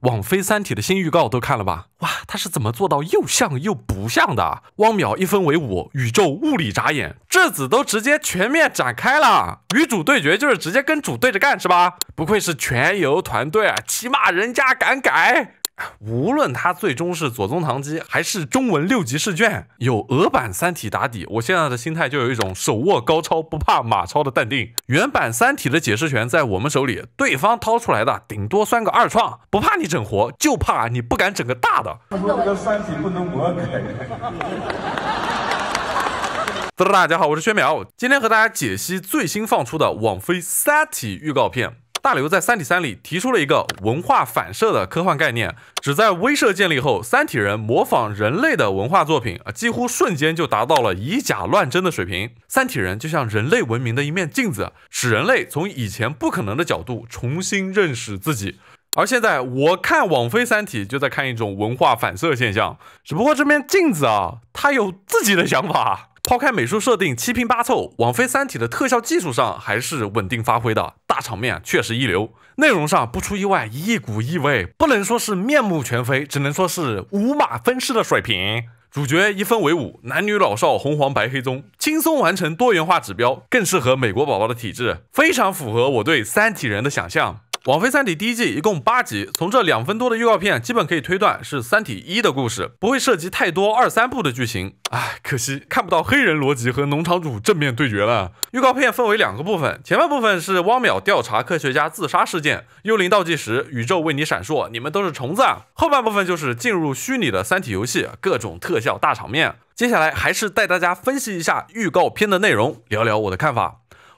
网飞《三体》的新预告都看了吧？哇，他是怎么做到又像又不像的？汪淼一分为五，宇宙物理眨眼，质子都直接全面展开了。与主对决就是直接跟主对着干，是吧？不愧是全游团队，起码人家敢改。无论他最终是左宗棠鸡还是中文六级试卷，有俄版三体打底，我现在的心态就有一种手握高超不怕马超的淡定。原版三体的解释权在我们手里，对方掏出来的顶多算个二创，不怕你整活，就怕你不敢整个大的。大三体不能魔改。大家好，我是薛淼，今天和大家解析最新放出的网飞三体预告片。大刘在《三体三》里提出了一个文化反射的科幻概念，只在威慑建立后，三体人模仿人类的文化作品啊，几乎瞬间就达到了以假乱真的水平。三体人就像人类文明的一面镜子，使人类从以前不可能的角度重新认识自己。而现在，我看网飞《三体》，就在看一种文化反射现象，只不过这面镜子啊，它有自己的想法。抛开美术设定七拼八凑，《网飞三体》的特效技术上还是稳定发挥的，大场面确实一流。内容上不出意外，一股异味，不能说是面目全非，只能说是五马分尸的水平。主角一分为五，男女老少，红黄白黑棕，轻松完成多元化指标，更适合美国宝宝的体质，非常符合我对三体人的想象。网飞《三体》第一季一共八集，从这两分多的预告片基本可以推断是《三体一》的故事，不会涉及太多二三部的剧情。唉，可惜看不到黑人逻辑和农场主正面对决了。预告片分为两个部分，前半部分是汪淼调查科学家自杀事件，幽灵倒计时，宇宙为你闪烁，你们都是虫子；后半部分就是进入虚拟的《三体》游戏，各种特效大场面。接下来还是带大家分析一下预告片的内容，聊聊我的看法。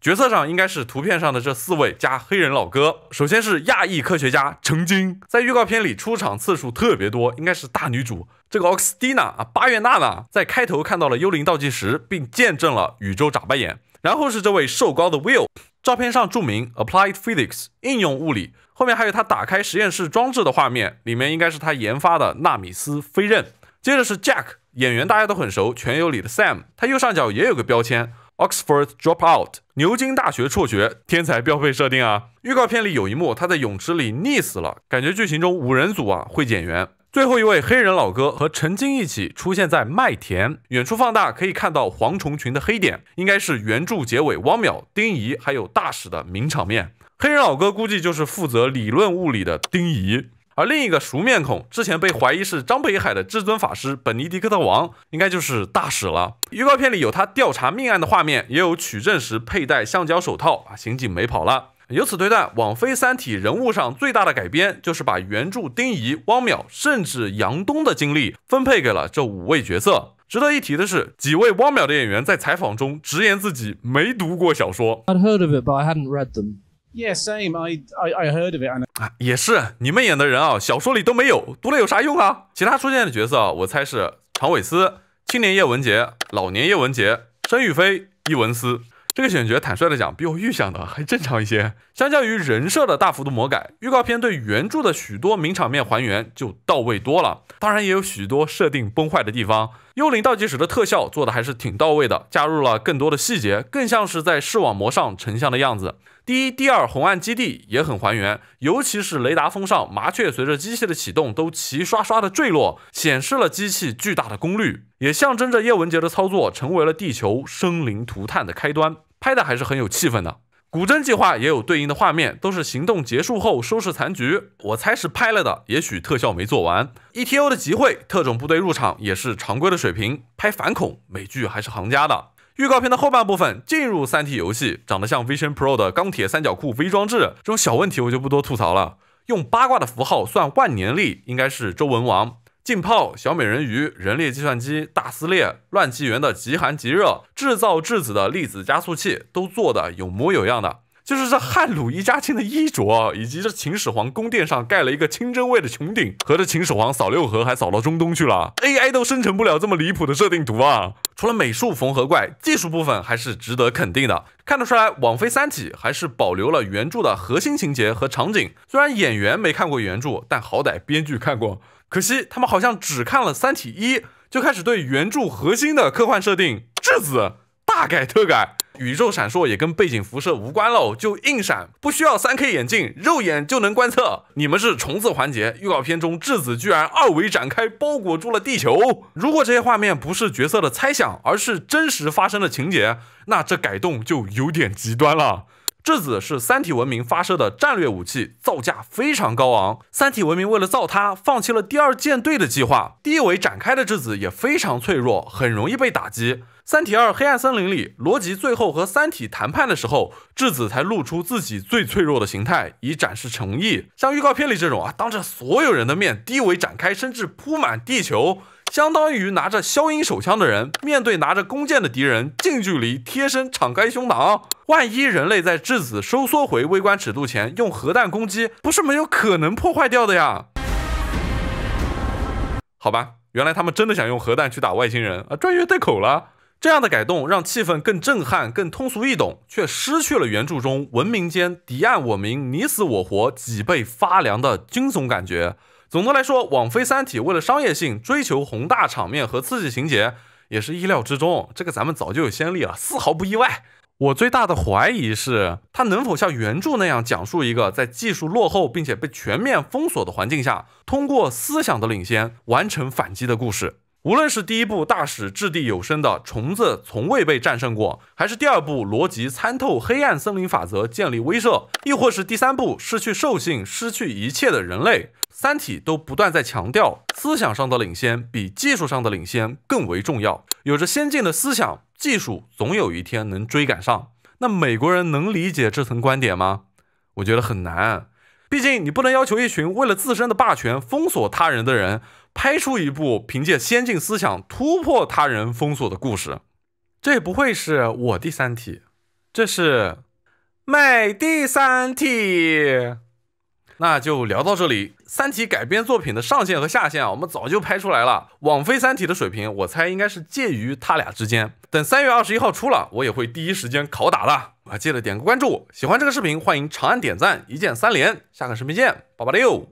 角色上应该是图片上的这四位加黑人老哥。首先是亚裔科学家程金，在预告片里出场次数特别多，应该是大女主。这个 o x i n a 啊，巴月娜娜，在开头看到了幽灵倒计时，并见证了宇宙眨巴眼。然后是这位瘦高的 Will，照片上注明 Applied Physics 应用物理，后面还有他打开实验室装置的画面，里面应该是他研发的纳米斯飞刃。接着是 Jack，演员大家都很熟，《全游》里的 Sam，他右上角也有个标签。Oxford drop out，牛津大学辍学，天才标配设定啊。预告片里有一幕，他在泳池里溺死了，感觉剧情中五人组啊会减员。最后一位黑人老哥和陈金一起出现在麦田，远处放大可以看到蝗虫群的黑点，应该是原著结尾汪淼、丁仪还有大使的名场面。黑人老哥估计就是负责理论物理的丁仪。而另一个熟面孔，之前被怀疑是张北海的至尊法师本尼迪克特王，应该就是大使了。预告片里有他调查命案的画面，也有取证时佩戴橡胶手套，把刑警没跑了。由此推断，《网飞三体》人物上最大的改编，就是把原著丁仪、汪淼甚至杨东的经历分配给了这五位角色。值得一提的是，几位汪淼的演员在采访中直言自己没读过小说。Yeah, same. I I heard of it. 也是你们演的人啊，小说里都没有，读了有啥用啊？其他出现的角色，我猜是长尾思、青年叶文洁、老年叶文洁、申玉菲、伊文思。这个选角坦率的讲，比我预想的还正常一些。相较于人设的大幅度魔改，预告片对原著的许多名场面还原就到位多了。当然，也有许多设定崩坏的地方。幽灵倒计时的特效做的还是挺到位的，加入了更多的细节，更像是在视网膜上成像的样子。第一、第二红岸基地也很还原，尤其是雷达峰上麻雀随着机器的启动都齐刷刷的坠落，显示了机器巨大的功率，也象征着叶文杰的操作成为了地球生灵涂炭的开端。拍的还是很有气氛的。古筝计划也有对应的画面，都是行动结束后收拾残局。我猜是拍了的，也许特效没做完。ETO 的集会，特种部队入场也是常规的水平。拍反恐美剧还是行家的。预告片的后半部分进入三体游戏，长得像 Vision Pro 的钢铁三角裤 V 装置，这种小问题我就不多吐槽了。用八卦的符号算万年历，应该是周文王。《浸泡》《小美人鱼》《人类计算机》《大撕裂》《乱纪元》的极寒极热，制造质子的粒子加速器都做的有模有样的，就是这汉鲁一家亲的衣着，以及这秦始皇宫殿上盖了一个清真味的穹顶，合着秦始皇扫六合还扫到中东去了，AI 都生成不了这么离谱的设定图啊！除了美术缝合怪，技术部分还是值得肯定的，看得出来网飞《三体》还是保留了原著的核心情节和场景，虽然演员没看过原著，但好歹编剧看过。可惜，他们好像只看了《三体一》，就开始对原著核心的科幻设定“质子”大改特改，宇宙闪烁也跟背景辐射无关喽，就硬闪，不需要 3K 眼镜，肉眼就能观测。你们是虫子环节预告片中，质子居然二维展开包裹住了地球。如果这些画面不是角色的猜想，而是真实发生的情节，那这改动就有点极端了。质子是三体文明发射的战略武器，造价非常高昂。三体文明为了造它，放弃了第二舰队的计划。低维展开的质子也非常脆弱，很容易被打击。三体二黑暗森林里，罗辑最后和三体谈判的时候，质子才露出自己最脆弱的形态，以展示诚意。像预告片里这种啊，当着所有人的面低维展开，甚至铺满地球。相当于拿着消音手枪的人面对拿着弓箭的敌人，近距离贴身敞开胸膛。万一人类在质子收缩回微观尺度前用核弹攻击，不是没有可能破坏掉的呀？好吧，原来他们真的想用核弹去打外星人啊！专业对口了。这样的改动让气氛更震撼、更通俗易懂，却失去了原著中文明间敌暗我明、你死我活、脊背发凉的惊悚感觉。总的来说，网飞《三体》为了商业性追求宏大场面和刺激情节，也是意料之中。这个咱们早就有先例了，丝毫不意外。我最大的怀疑是，它能否像原著那样，讲述一个在技术落后并且被全面封锁的环境下，通过思想的领先完成反击的故事。无论是第一部大使掷地有声的“虫子从未被战胜过”，还是第二部逻辑参透黑暗森林法则建立威慑，亦或是第三部失去兽性、失去一切的人类，《三体》都不断在强调思想上的领先比技术上的领先更为重要。有着先进的思想，技术总有一天能追赶上。那美国人能理解这层观点吗？我觉得很难。毕竟你不能要求一群为了自身的霸权封锁他人的人。拍出一部凭借先进思想突破他人封锁的故事，这不会是我第三体，这是美第三体。那就聊到这里，三体改编作品的上限和下限啊，我们早就拍出来了。网飞三体的水平，我猜应该是介于他俩之间。等三月二十一号出了，我也会第一时间拷打的。啊，记得点个关注，喜欢这个视频，欢迎长按点赞，一键三连。下个视频见，八八六。